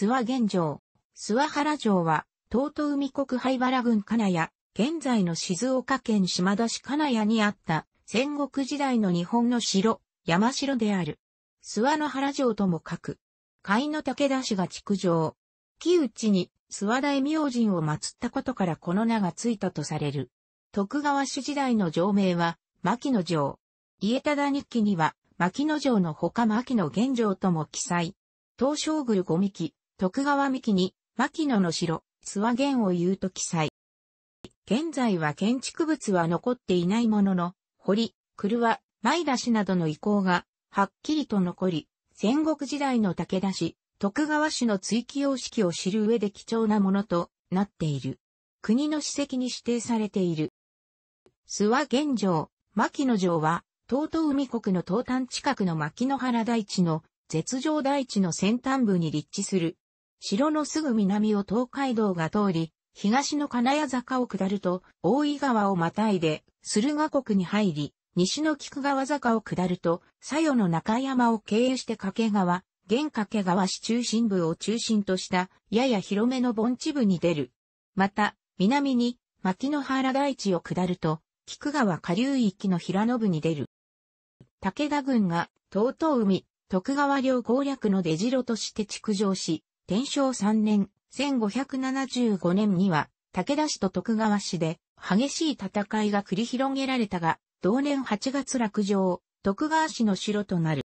諏訪玄城。諏訪原城は、東都海国灰原郡金谷、現在の静岡県島田市金谷にあった戦国時代の日本の城、山城である。諏訪の原城とも書く。甲斐の武田氏が築城。木内に諏訪大明神を祀ったことからこの名がついたとされる。徳川氏時代の城名は、牧野城。家忠日記には、牧野城の他牧野玄城とも記載。東照宮五幹、徳川三木に、牧野の城、諏訪源を言うと記載。現在は建築物は残っていないものの、堀、車、前田氏などの意向が、はっきりと残り、戦国時代の武田氏、徳川氏の追記様式を知る上で貴重なものとなっている。国の史跡に指定されている。諏訪源城、牧野城は、東東海国の東端近くの牧野原大地の絶上大地の先端部に立地する城のすぐ南を東海道が通り、東の金谷坂を下ると、大井川をまたいで、駿河国に入り、西の菊川坂を下ると、左右の中山を経由して掛川、現掛川市中心部を中心とした、やや広めの盆地部に出る。また、南に、牧野原大地を下ると、菊川下流域の平野部に出る。武田軍が、東東海、徳川領攻略の出城として築城し、天正3年、1575年には、武田氏と徳川氏で、激しい戦いが繰り広げられたが、同年8月落城、徳川氏の城となる。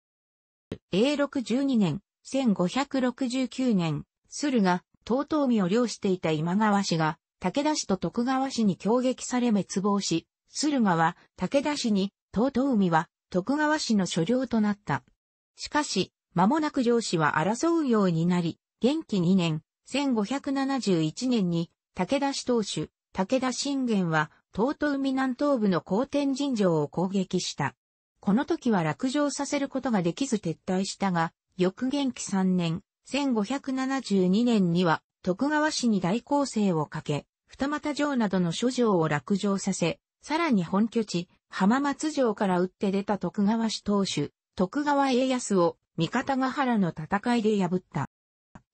永禄12年、1569年、駿河、東海を領していた今川氏が、武田氏と徳川氏に攻撃され滅亡し、駿河は武田氏に、東海は徳川氏の所領となった。しかし、間もなく両氏は争うようになり、元気2年、1571年に、武田氏当主、武田信玄は、東都海南東部の高天神城を攻撃した。この時は落城させることができず撤退したが、翌元気3年、1572年には、徳川氏に大攻勢をかけ、二俣城などの諸城を落城させ、さらに本拠地、浜松城から打って出た徳川氏当主、徳川家康を、三方ヶ原の戦いで破った。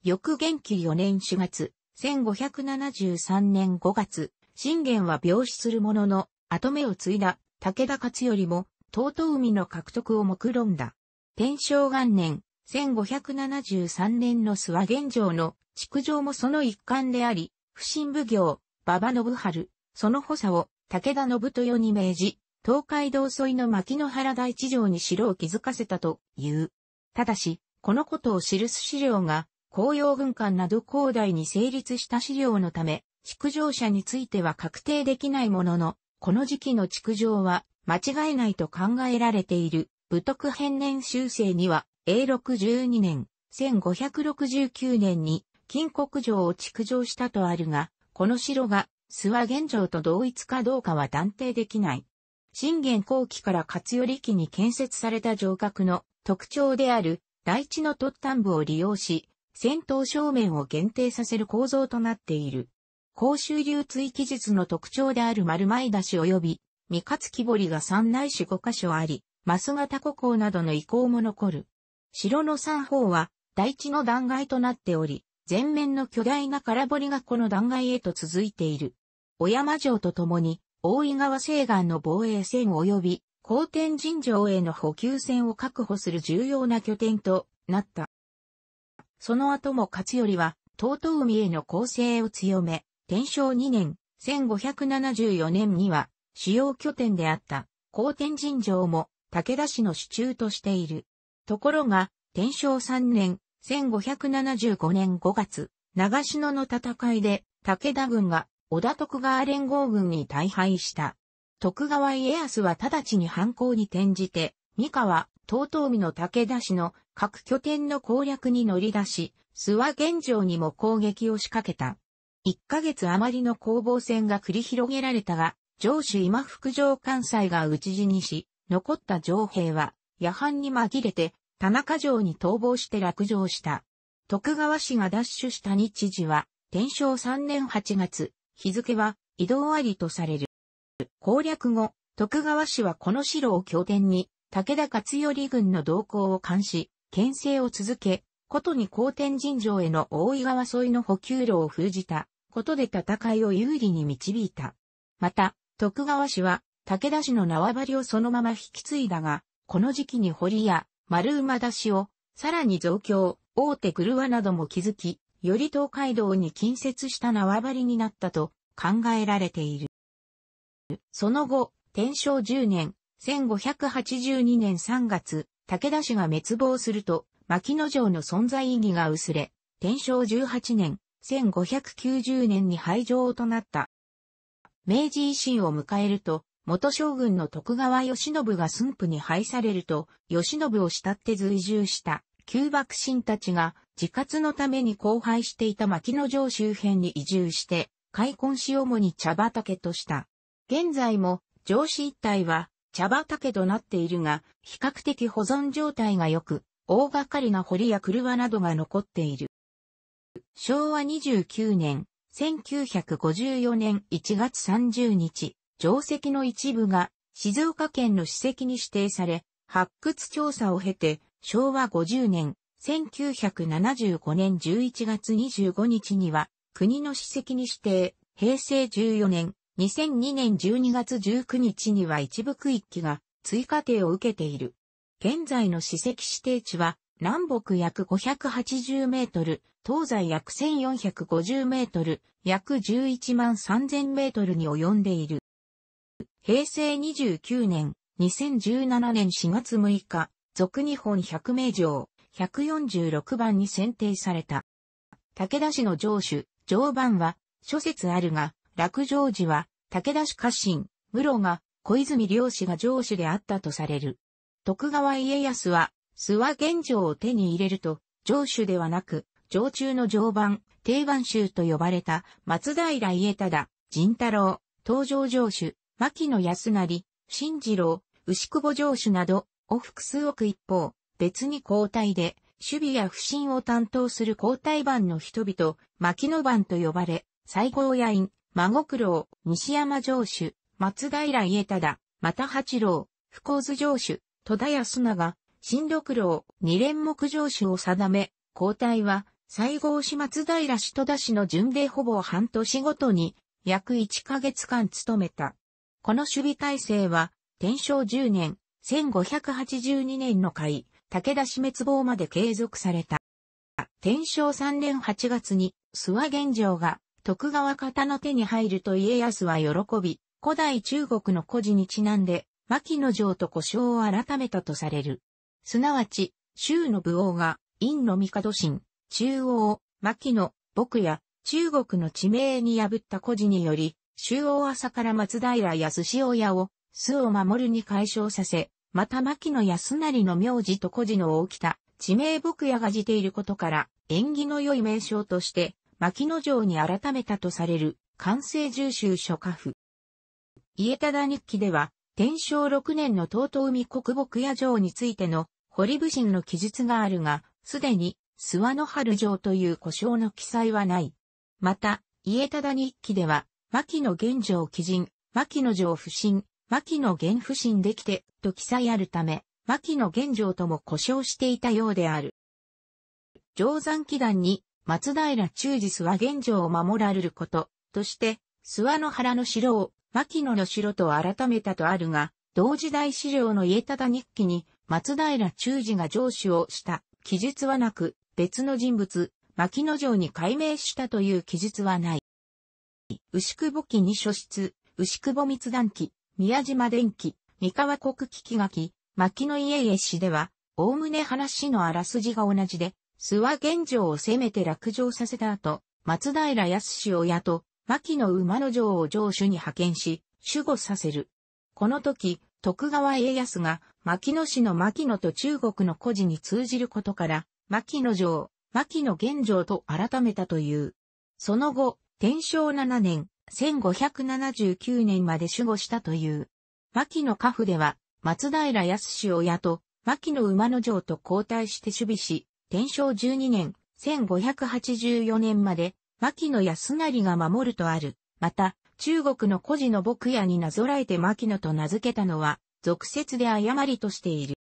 翌元気4年4月、1573年5月、信玄は病死するものの、後目を継いだ武田勝よりも、東東海の獲得を目論んだ。天正元年、1573年の諏訪玄城の築城もその一環であり、不審奉行、馬場信春、その補佐を武田信豊に命じ、東海道沿いの牧野原大地城に城を築かせたという。ただし、このことを記す資料が公用軍艦など広大に成立した資料のため、築城者については確定できないものの、この時期の築城は間違いないと考えられている、武徳編年修正には、永禄12年、1569年に、金国城を築城したとあるが、この城が、諏訪現状と同一かどうかは断定できない。信玄後期から勝頼期に建設された城郭の特徴である、大地の突端部を利用し、戦闘正面を限定させる構造となっている。公衆流追記術の特徴である丸前出し及び、三勝木彫りが三内市5箇所あり、増型古港などの遺構も残る。城の三方は、大地の断崖となっており、前面の巨大な空堀がこの断崖へと続いている。小山城とともに、大井川西岸の防衛線及び、高天神城への補給線を確保する重要な拠点となった。その後も勝頼は、遠海への攻勢を強め、天正2年、1574年には、主要拠点であった、高天神城も、武田氏の支柱としている。ところが、天正3年、1575年5月、長篠の戦いで、武田軍が、織田徳川連合軍に大敗した。徳川家康は直ちに反抗に転じて、三河、東東美の武田氏の各拠点の攻略に乗り出し、諏訪現城にも攻撃を仕掛けた。1ヶ月余りの攻防戦が繰り広げられたが、城主今福城関西が討ち死にし、残った城兵は、夜半に紛れて、田中城に逃亡して落城した。徳川氏が奪取した日時は、天正3年8月、日付は移動ありとされる。攻略後、徳川氏はこの城を拠点に、武田勝頼軍の動向を監視、牽制を続け、ことに高天神城への大井川沿いの補給路を封じた、ことで戦いを有利に導いた。また、徳川氏は、武田氏の縄張りをそのまま引き継いだが、この時期に堀や丸馬出しを、さらに増強、大手車なども築き、より東海道に近接した縄張りになったと考えられている。その後、天正10年、1582年3月、武田氏が滅亡すると、牧野城の存在意義が薄れ、天正18年、1590年に廃城となった。明治維新を迎えると、元将軍の徳川義信が駿府に廃されると、義信を慕って随従した旧幕臣たちが自活のために荒廃していた牧野城周辺に移住して、開墾し主に茶畑とした。現在も、城市一帯は茶畑となっているが、比較的保存状態が良く、大掛かりな堀や車などが残っている。昭和29年、1954年1月30日、定石の一部が静岡県の史跡に指定され、発掘調査を経て、昭和50年、1975年11月25日には、国の史跡に指定、平成14年、2002年12月19日には一部区域が追加定を受けている。現在の史跡指定地は、南北約580メートル、東西約1450メートル、約11万3000メートルに及んでいる。平成29年、2017年4月6日、俗日本百名城、146番に選定された。武田氏の城主、城番は、諸説あるが、落城時は、武田氏家臣、室が、小泉良氏が上司であったとされる。徳川家康は、諏訪玄城を手に入れると、上主ではなく、上中の常番、定番衆と呼ばれた、松平家忠、仁太郎、東条上主、牧野安成、新次郎、牛久保上主など、を複数億一方、別に交代で、守備や不審を担当する交代番の人々、牧野番と呼ばれ、西郷や院、孫九郎、西山城主、松平家忠、又八郎、福津城主、戸田康長、新六郎、二連目城主を定め、交代は、西郷市松平市戸田市の順でほぼ半年ごとに、約一ヶ月間務めた。この守備体制は、天正10年、1582年の会、武田氏滅亡まで継続された。天正3年8月に、諏訪玄城が徳川方の手に入ると家康は喜び、古代中国の故事にちなんで、牧野城と故障を改めたとされる。すなわち、州の武王が、陰の帝神、中央、牧野、牧や、中国の地名に破った古事により、中央朝から松平司親を、巣を守るに解消させ、また牧野康成の名字と故事の大た、地名牧野がじていることから、縁起の良い名称として、牧野城に改めたとされる、関西重州諸家府。家忠日記では、天正6年の東東海国木屋城についての、堀武神の記述があるが、すでに、諏訪の春城という故障の記載はない。また、家忠日記では、牧野玄城鬼人、牧野城不審、牧野玄不審できて、と記載あるため、牧野玄城とも故障していたようである。定山祈壇に松平忠治諏は現状を守られること、として、諏訪の原の城を、牧野の城と改めたとあるが、同時代資料の家忠日記に、松平忠治が上司をした記述はなく、別の人物、牧野城に改名したという記述はない。牛久記に書室、牛久密談記、宮島電記、三河国危機書き、牧野家家氏では、おおむね話のあらすじが同じで、諏訪玄城を攻めて落城させた後、松平康親と、牧野馬の城を城主に派遣し、守護させる。この時、徳川家康が、牧野市の牧野と中国の古事に通じることから、牧野城、牧野玄城と改めたという。その後、天正7年、1579年まで守護したという。牧野家父では、松平康親と、牧野馬の城と交代して守備し、天正12年、1584年まで、牧野康成が守るとある。また、中国の古事の牧野になぞらえて牧野と名付けたのは、俗説で誤りとしている。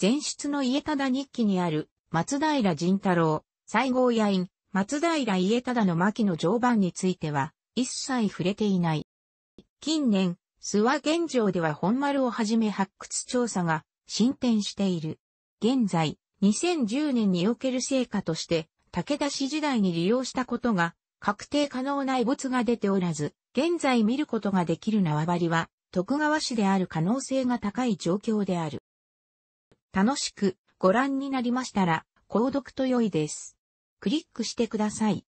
前出の家忠日記にある、松平仁太郎、西郷野院、松平家忠の牧野常磐については、一切触れていない。近年、諏訪現状では本丸をはじめ発掘調査が進展している。現在、2010年における成果として、武田氏時代に利用したことが、確定可能な遺物が出ておらず、現在見ることができる縄張りは、徳川氏である可能性が高い状況である。楽しくご覧になりましたら、購読と良いです。クリックしてください。